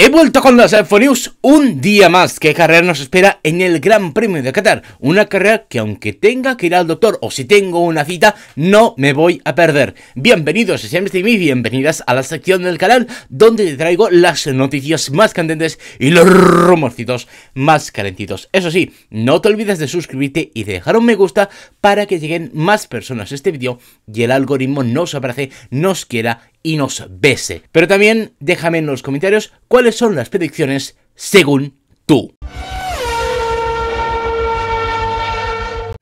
He vuelto con las News un día más. ¿Qué carrera nos espera en el Gran Premio de Qatar? Una carrera que aunque tenga que ir al doctor o si tengo una cita, no me voy a perder. Bienvenidos a y bienvenidas a la sección del canal donde te traigo las noticias más candentes y los rumorcitos más calentitos. Eso sí, no te olvides de suscribirte y de dejar un me gusta para que lleguen más personas a este vídeo y el algoritmo nos abrace, nos quiera y nos bese. Pero también déjame en los comentarios cuáles son las predicciones según tú.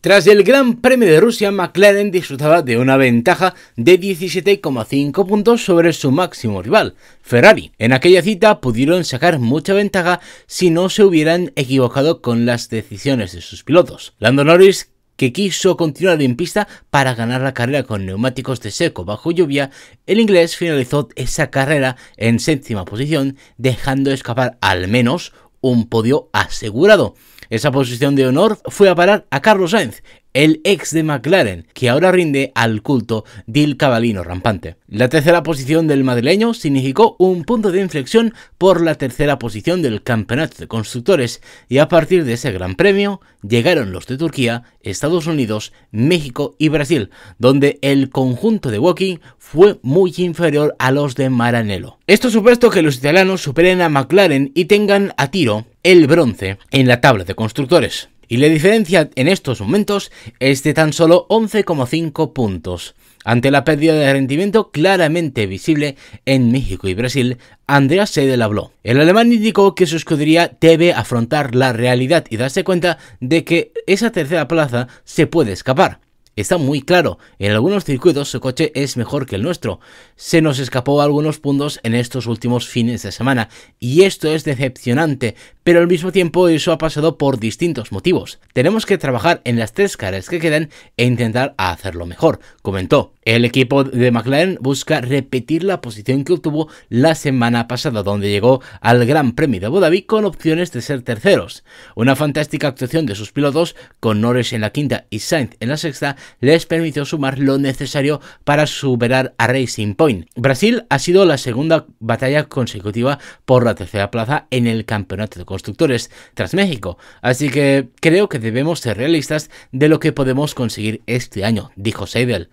Tras el Gran Premio de Rusia, McLaren disfrutaba de una ventaja de 17,5 puntos sobre su máximo rival, Ferrari. En aquella cita pudieron sacar mucha ventaja si no se hubieran equivocado con las decisiones de sus pilotos. Lando Norris que quiso continuar en pista para ganar la carrera con neumáticos de seco bajo lluvia, el inglés finalizó esa carrera en séptima posición, dejando escapar al menos un podio asegurado. Esa posición de honor fue a parar a Carlos Sainz, el ex de McLaren, que ahora rinde al culto del cabalino rampante. La tercera posición del madrileño significó un punto de inflexión por la tercera posición del campeonato de constructores y a partir de ese gran premio llegaron los de Turquía, Estados Unidos, México y Brasil, donde el conjunto de Woking fue muy inferior a los de Maranello. Esto supuesto que los italianos superen a McLaren y tengan a tiro el bronce en la tabla de constructores. Y la diferencia en estos momentos es de tan solo 11,5 puntos, ante la pérdida de rendimiento claramente visible en México y Brasil, Andreas Seidel habló. El alemán indicó que su escudería debe afrontar la realidad y darse cuenta de que esa tercera plaza se puede escapar. Está muy claro, en algunos circuitos su coche es mejor que el nuestro se nos escapó algunos puntos en estos últimos fines de semana, y esto es decepcionante, pero al mismo tiempo eso ha pasado por distintos motivos. Tenemos que trabajar en las tres caras que quedan e intentar hacerlo mejor, comentó. El equipo de McLaren busca repetir la posición que obtuvo la semana pasada, donde llegó al Gran Premio de Abu Dhabi con opciones de ser terceros. Una fantástica actuación de sus pilotos, con Norris en la quinta y Sainz en la sexta, les permitió sumar lo necesario para superar a Racing Point Brasil ha sido la segunda batalla consecutiva por la tercera plaza en el campeonato de constructores tras México, así que creo que debemos ser realistas de lo que podemos conseguir este año, dijo Seidel.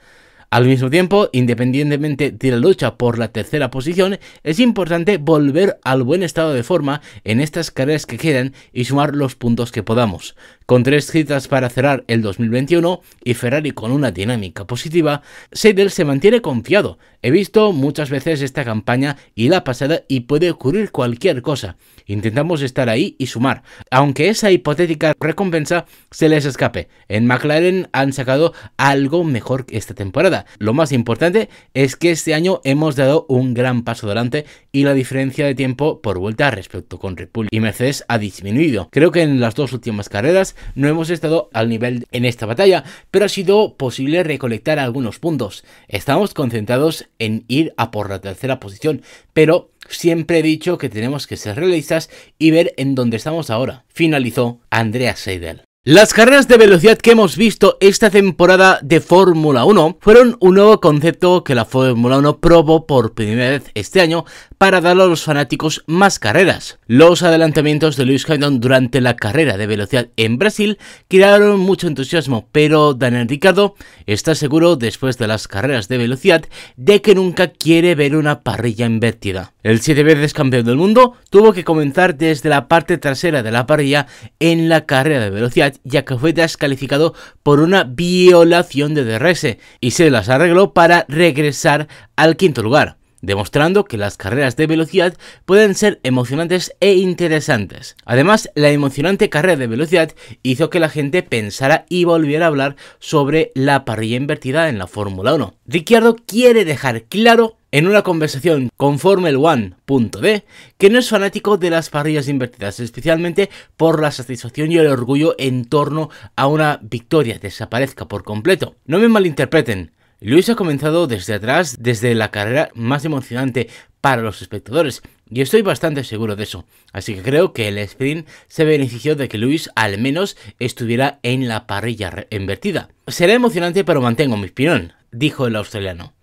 Al mismo tiempo, independientemente de la lucha por la tercera posición, es importante volver al buen estado de forma en estas carreras que quedan y sumar los puntos que podamos. Con tres citas para cerrar el 2021 y Ferrari con una dinámica positiva, Seidel se mantiene confiado. He visto muchas veces esta campaña y la pasada y puede ocurrir cualquier cosa. Intentamos estar ahí y sumar, aunque esa hipotética recompensa se les escape. En McLaren han sacado algo mejor esta temporada. Lo más importante es que este año hemos dado un gran paso adelante y la diferencia de tiempo por vuelta respecto con Red y Mercedes ha disminuido. Creo que en las dos últimas carreras no hemos estado al nivel en esta batalla, pero ha sido posible recolectar algunos puntos. Estamos concentrados en ir a por la tercera posición, pero siempre he dicho que tenemos que ser realistas y ver en dónde estamos ahora. Finalizó Andrea Seidel. Las carreras de velocidad que hemos visto esta temporada de Fórmula 1 fueron un nuevo concepto que la Fórmula 1 probó por primera vez este año para darle a los fanáticos más carreras. Los adelantamientos de Lewis Hamilton durante la carrera de velocidad en Brasil crearon mucho entusiasmo, pero Daniel Ricardo está seguro después de las carreras de velocidad de que nunca quiere ver una parrilla invertida. El siete veces campeón del mundo tuvo que comenzar desde la parte trasera de la parrilla en la carrera de velocidad, ya que fue descalificado por una violación de DRS y se las arregló para regresar al quinto lugar, demostrando que las carreras de velocidad pueden ser emocionantes e interesantes. Además, la emocionante carrera de velocidad hizo que la gente pensara y volviera a hablar sobre la parrilla invertida en la Fórmula 1. Ricciardo quiere dejar claro en una conversación con Formel One.d, que no es fanático de las parrillas invertidas, especialmente por la satisfacción y el orgullo en torno a una victoria desaparezca por completo. No me malinterpreten, Luis ha comenzado desde atrás, desde la carrera más emocionante para los espectadores, y estoy bastante seguro de eso. Así que creo que el sprint se benefició de que Luis al menos estuviera en la parrilla invertida. Será emocionante, pero mantengo mi opinión, dijo el australiano.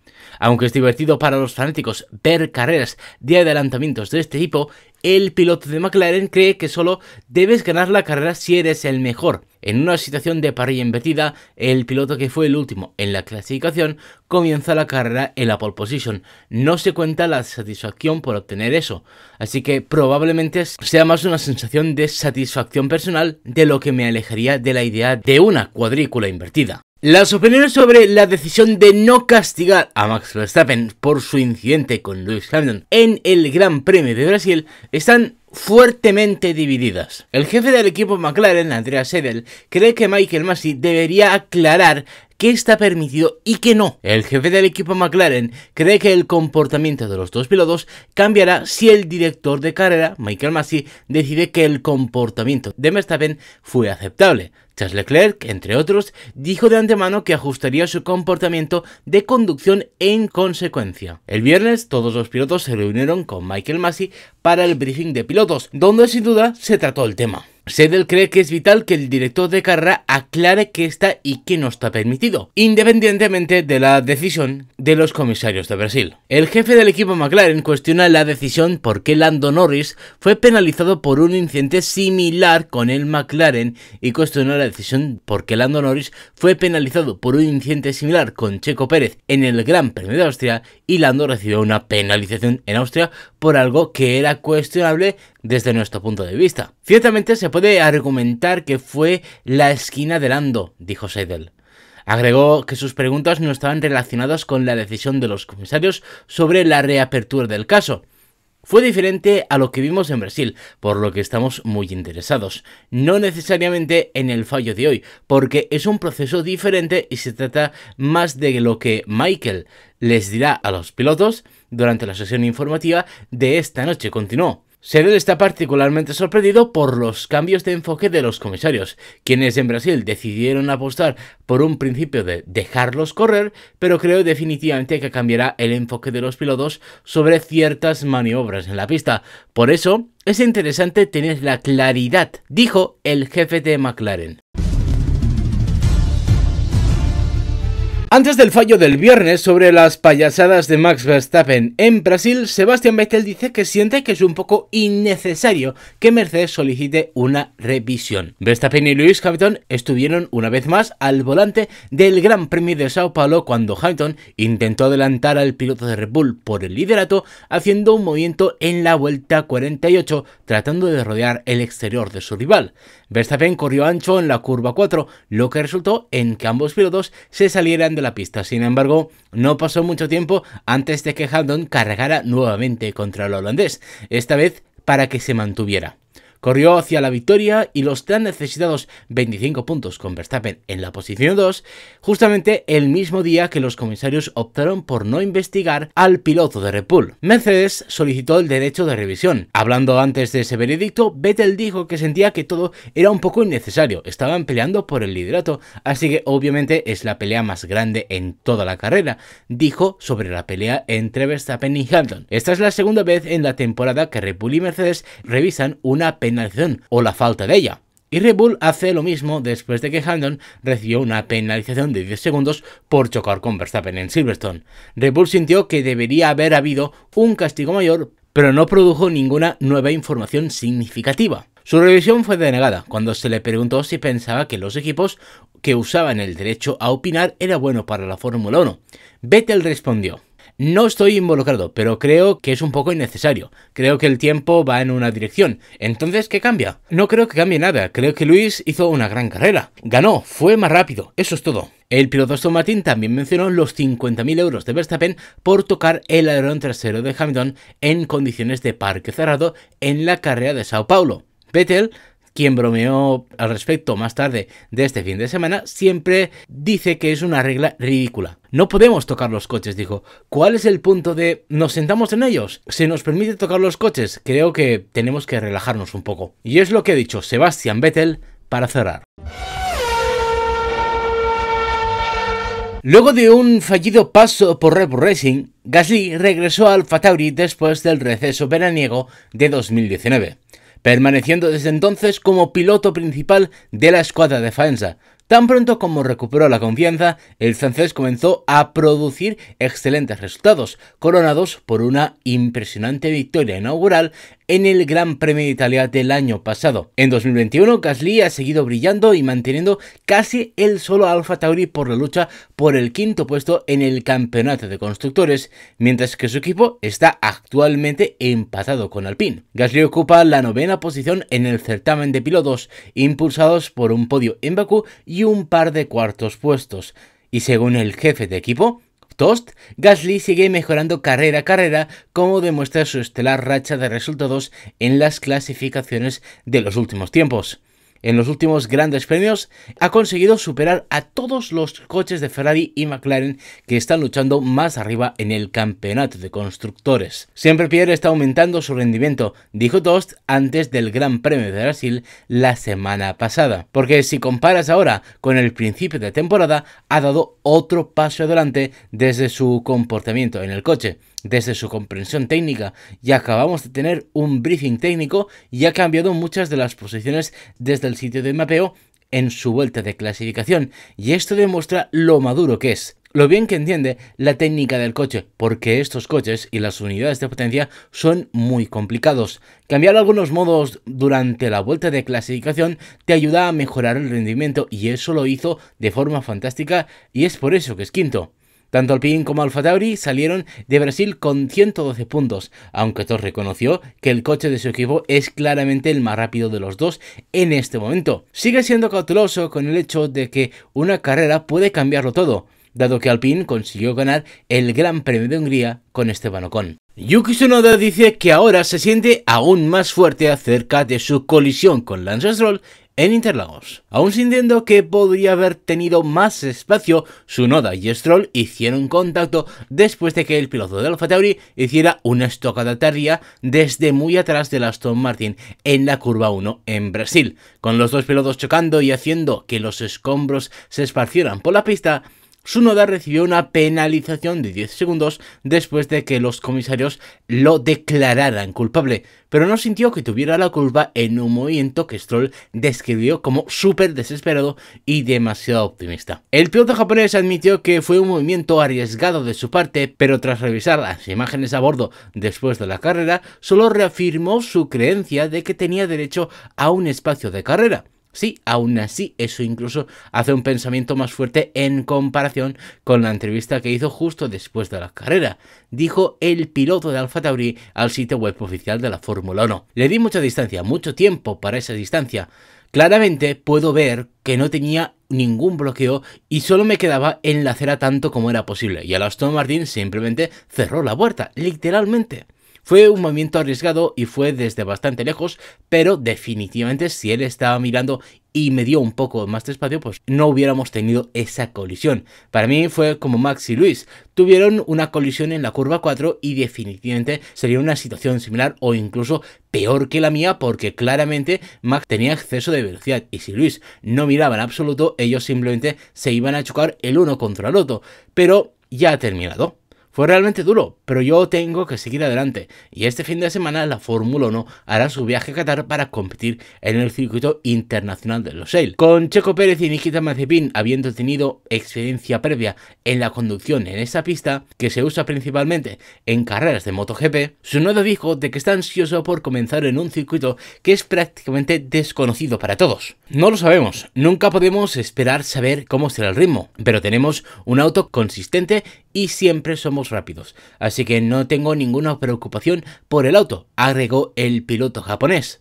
Aunque es divertido para los fanáticos ver carreras de adelantamientos de este tipo, el piloto de McLaren cree que solo debes ganar la carrera si eres el mejor. En una situación de parrilla invertida, el piloto que fue el último en la clasificación comienza la carrera en la pole position. No se cuenta la satisfacción por obtener eso, así que probablemente sea más una sensación de satisfacción personal de lo que me alejaría de la idea de una cuadrícula invertida. Las opiniones sobre la decisión de no castigar a Max Verstappen por su incidente con Lewis Hamilton en el Gran Premio de Brasil están fuertemente divididas. El jefe del equipo McLaren, Andrea Sedel, cree que Michael Massey debería aclarar que está permitido y que no. El jefe del equipo McLaren cree que el comportamiento de los dos pilotos cambiará si el director de carrera, Michael Massey, decide que el comportamiento de Verstappen fue aceptable. Charles Leclerc, entre otros, dijo de antemano que ajustaría su comportamiento de conducción en consecuencia. El viernes todos los pilotos se reunieron con Michael Massey para el briefing de pilotos, donde sin duda se trató el tema. Sedel cree que es vital que el director de carrera aclare qué está y qué no está permitido, independientemente de la decisión de los comisarios de Brasil. El jefe del equipo McLaren cuestiona la decisión por qué Lando Norris fue penalizado por un incidente similar con el McLaren y cuestiona la decisión por qué Lando Norris fue penalizado por un incidente similar con Checo Pérez en el Gran Premio de Austria y Lando recibió una penalización en Austria por algo que era cuestionable desde nuestro punto de vista. Ciertamente se puede argumentar que fue la esquina del Ando, dijo Seidel. Agregó que sus preguntas no estaban relacionadas con la decisión de los comisarios sobre la reapertura del caso. Fue diferente a lo que vimos en Brasil, por lo que estamos muy interesados. No necesariamente en el fallo de hoy, porque es un proceso diferente y se trata más de lo que Michael les dirá a los pilotos durante la sesión informativa de esta noche. Continuó. Serel está particularmente sorprendido por los cambios de enfoque de los comisarios, quienes en Brasil decidieron apostar por un principio de dejarlos correr, pero creo definitivamente que cambiará el enfoque de los pilotos sobre ciertas maniobras en la pista. Por eso, es interesante tener la claridad, dijo el jefe de McLaren. Antes del fallo del viernes sobre las payasadas de Max Verstappen en Brasil, Sebastian Vettel dice que siente que es un poco innecesario que Mercedes solicite una revisión. Verstappen y Lewis Hamilton estuvieron una vez más al volante del Gran Premio de Sao Paulo cuando Hamilton intentó adelantar al piloto de Red Bull por el liderato haciendo un movimiento en la vuelta 48 tratando de rodear el exterior de su rival. Verstappen corrió ancho en la curva 4, lo que resultó en que ambos pilotos se salieran de la pista. Sin embargo, no pasó mucho tiempo antes de que Handon cargara nuevamente contra el holandés, esta vez para que se mantuviera corrió hacia la victoria y los tan necesitados 25 puntos con Verstappen en la posición 2, justamente el mismo día que los comisarios optaron por no investigar al piloto de Red Bull. Mercedes solicitó el derecho de revisión. Hablando antes de ese veredicto, Vettel dijo que sentía que todo era un poco innecesario, estaban peleando por el liderato, así que obviamente es la pelea más grande en toda la carrera, dijo sobre la pelea entre Verstappen y Hamilton. Esta es la segunda vez en la temporada que Red y Mercedes revisan una pelea o la falta de ella. Y Red Bull hace lo mismo después de que Hamilton recibió una penalización de 10 segundos por chocar con Verstappen en Silverstone. Red Bull sintió que debería haber habido un castigo mayor, pero no produjo ninguna nueva información significativa. Su revisión fue denegada cuando se le preguntó si pensaba que los equipos que usaban el derecho a opinar era bueno para la Fórmula 1. Vettel respondió, no estoy involucrado, pero creo que es un poco innecesario. Creo que el tiempo va en una dirección. Entonces, ¿qué cambia? No creo que cambie nada. Creo que Luis hizo una gran carrera. Ganó, fue más rápido. Eso es todo. El piloto Aston Martin también mencionó los 50.000 euros de Verstappen por tocar el alerón trasero de Hamilton en condiciones de parque cerrado en la carrera de Sao Paulo. Vettel quien bromeó al respecto más tarde de este fin de semana, siempre dice que es una regla ridícula. No podemos tocar los coches, dijo. ¿Cuál es el punto de nos sentamos en ellos? Se nos permite tocar los coches. Creo que tenemos que relajarnos un poco. Y es lo que ha dicho Sebastian Vettel para cerrar. Luego de un fallido paso por Red Bull Racing, Gasly regresó al Fatauri después del receso veraniego de 2019 permaneciendo desde entonces como piloto principal de la escuadra de Faenza, Tan pronto como recuperó la confianza, el francés comenzó a producir excelentes resultados, coronados por una impresionante victoria inaugural en el Gran Premio de Italia del año pasado. En 2021, Gasly ha seguido brillando y manteniendo casi el solo Alfa Tauri por la lucha por el quinto puesto en el campeonato de constructores, mientras que su equipo está actualmente empatado con Alpine. Gasly ocupa la novena posición en el certamen de pilotos, impulsados por un podio en Bakú y un par de cuartos puestos, y según el jefe de equipo, Tost, Gasly sigue mejorando carrera a carrera, como demuestra su estelar racha de resultados en las clasificaciones de los últimos tiempos en los últimos grandes premios, ha conseguido superar a todos los coches de Ferrari y McLaren que están luchando más arriba en el campeonato de constructores. Siempre Pierre está aumentando su rendimiento, dijo Tost antes del Gran Premio de Brasil la semana pasada, porque si comparas ahora con el principio de temporada, ha dado otro paso adelante desde su comportamiento en el coche desde su comprensión técnica y acabamos de tener un briefing técnico y ha cambiado muchas de las posiciones desde el sitio de mapeo en su vuelta de clasificación y esto demuestra lo maduro que es. Lo bien que entiende la técnica del coche, porque estos coches y las unidades de potencia son muy complicados. Cambiar algunos modos durante la vuelta de clasificación te ayuda a mejorar el rendimiento y eso lo hizo de forma fantástica y es por eso que es quinto. Tanto Alpine como Alfa Tauri salieron de Brasil con 112 puntos, aunque Thor reconoció que el coche de su equipo es claramente el más rápido de los dos en este momento. Sigue siendo cauteloso con el hecho de que una carrera puede cambiarlo todo, dado que Alpine consiguió ganar el Gran Premio de Hungría con Esteban Ocon. Yuki Tsunoda dice que ahora se siente aún más fuerte acerca de su colisión con Lance Stroll en Interlagos. Aún sintiendo que podría haber tenido más espacio, Sunoda y Stroll hicieron contacto después de que el piloto de Tauri hiciera una estocada tardía desde muy atrás la Aston Martin en la curva 1 en Brasil. Con los dos pilotos chocando y haciendo que los escombros se esparcieran por la pista, Sunoda recibió una penalización de 10 segundos después de que los comisarios lo declararan culpable, pero no sintió que tuviera la culpa en un movimiento que Stroll describió como súper desesperado y demasiado optimista. El piloto japonés admitió que fue un movimiento arriesgado de su parte, pero tras revisar las imágenes a bordo después de la carrera, solo reafirmó su creencia de que tenía derecho a un espacio de carrera. Sí, aún así, eso incluso hace un pensamiento más fuerte en comparación con la entrevista que hizo justo después de la carrera, dijo el piloto de Alfa Tauri al sitio web oficial de la Fórmula 1. Le di mucha distancia, mucho tiempo para esa distancia. Claramente puedo ver que no tenía ningún bloqueo y solo me quedaba en la acera tanto como era posible, y el Aston Martin simplemente cerró la puerta, literalmente. Fue un movimiento arriesgado y fue desde bastante lejos, pero definitivamente si él estaba mirando y me dio un poco más de espacio, pues no hubiéramos tenido esa colisión. Para mí fue como Max y Luis. Tuvieron una colisión en la curva 4 y definitivamente sería una situación similar o incluso peor que la mía porque claramente Max tenía exceso de velocidad y si Luis no miraba en absoluto, ellos simplemente se iban a chocar el uno contra el otro. Pero ya ha terminado. Fue realmente duro, pero yo tengo que seguir adelante. Y este fin de semana la Fórmula 1 hará su viaje a Qatar para competir en el circuito internacional de los Sale. Con Checo Pérez y Nikita Mazepin habiendo tenido experiencia previa en la conducción en esa pista, que se usa principalmente en carreras de MotoGP, su nuevo dijo de que está ansioso por comenzar en un circuito que es prácticamente desconocido para todos. No lo sabemos, nunca podemos esperar saber cómo será el ritmo, pero tenemos un auto consistente y siempre somos rápidos, así que no tengo ninguna preocupación por el auto, agregó el piloto japonés.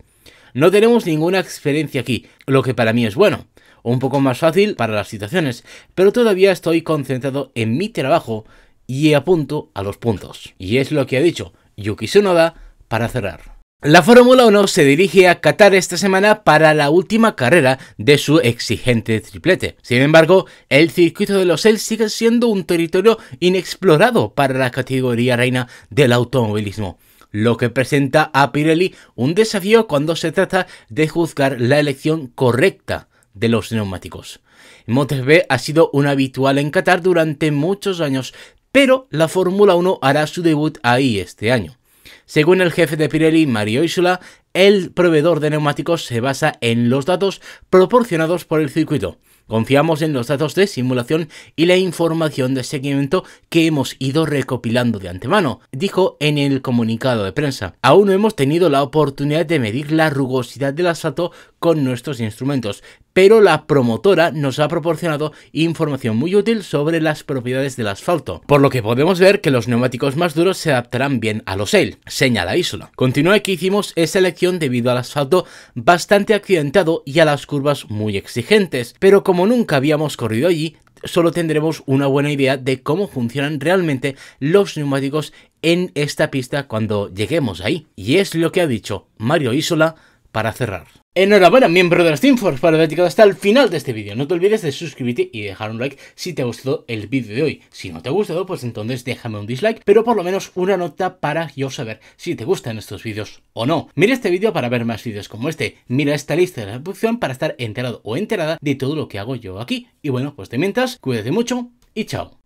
No tenemos ninguna experiencia aquí, lo que para mí es bueno. Un poco más fácil para las situaciones, pero todavía estoy concentrado en mi trabajo y apunto a los puntos. Y es lo que ha dicho Yuki Tsunoda para cerrar. La Fórmula 1 se dirige a Qatar esta semana para la última carrera de su exigente triplete. Sin embargo, el circuito de los L sigue siendo un territorio inexplorado para la categoría reina del automovilismo lo que presenta a Pirelli un desafío cuando se trata de juzgar la elección correcta de los neumáticos. B ha sido un habitual en Qatar durante muchos años, pero la Fórmula 1 hará su debut ahí este año. Según el jefe de Pirelli, Mario Isola, el proveedor de neumáticos se basa en los datos proporcionados por el circuito. Confiamos en los datos de simulación y la información de seguimiento que hemos ido recopilando de antemano, dijo en el comunicado de prensa. Aún no hemos tenido la oportunidad de medir la rugosidad del asfalto con nuestros instrumentos, pero la promotora nos ha proporcionado información muy útil sobre las propiedades del asfalto, por lo que podemos ver que los neumáticos más duros se adaptarán bien a los Sail, señala Isola. Continúa que hicimos esa elección debido al asfalto bastante accidentado y a las curvas muy exigentes, pero como nunca habíamos corrido allí, solo tendremos una buena idea de cómo funcionan realmente los neumáticos en esta pista cuando lleguemos ahí. Y es lo que ha dicho Mario Isola para cerrar. Enhorabuena, miembro de los Force para haber llegado hasta el final de este vídeo. No te olvides de suscribirte y dejar un like si te ha gustado el vídeo de hoy. Si no te ha gustado, pues entonces déjame un dislike, pero por lo menos una nota para yo saber si te gustan estos vídeos o no. Mira este vídeo para ver más vídeos como este. Mira esta lista de la producción para estar enterado o enterada de todo lo que hago yo aquí. Y bueno, pues de mientras cuídate mucho y chao.